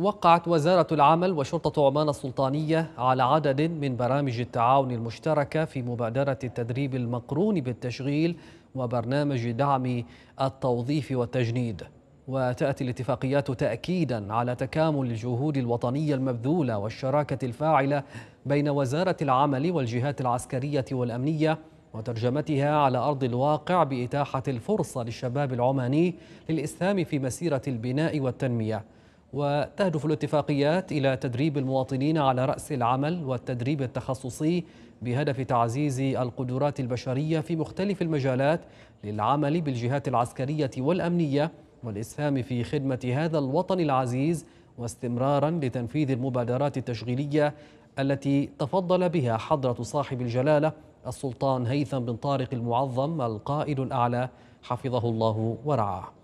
وقعت وزارة العمل وشرطة عمان السلطانية على عدد من برامج التعاون المشتركة في مبادرة التدريب المقرون بالتشغيل وبرنامج دعم التوظيف والتجنيد وتأتي الاتفاقيات تأكيدا على تكامل الجهود الوطنية المبذولة والشراكة الفاعلة بين وزارة العمل والجهات العسكرية والأمنية وترجمتها على أرض الواقع بإتاحة الفرصة للشباب العماني للإسهام في مسيرة البناء والتنمية وتهدف الاتفاقيات إلى تدريب المواطنين على رأس العمل والتدريب التخصصي بهدف تعزيز القدرات البشرية في مختلف المجالات للعمل بالجهات العسكرية والأمنية والإسهام في خدمة هذا الوطن العزيز واستمرارا لتنفيذ المبادرات التشغيلية التي تفضل بها حضرة صاحب الجلالة السلطان هيثم بن طارق المعظم القائد الأعلى حفظه الله ورعاه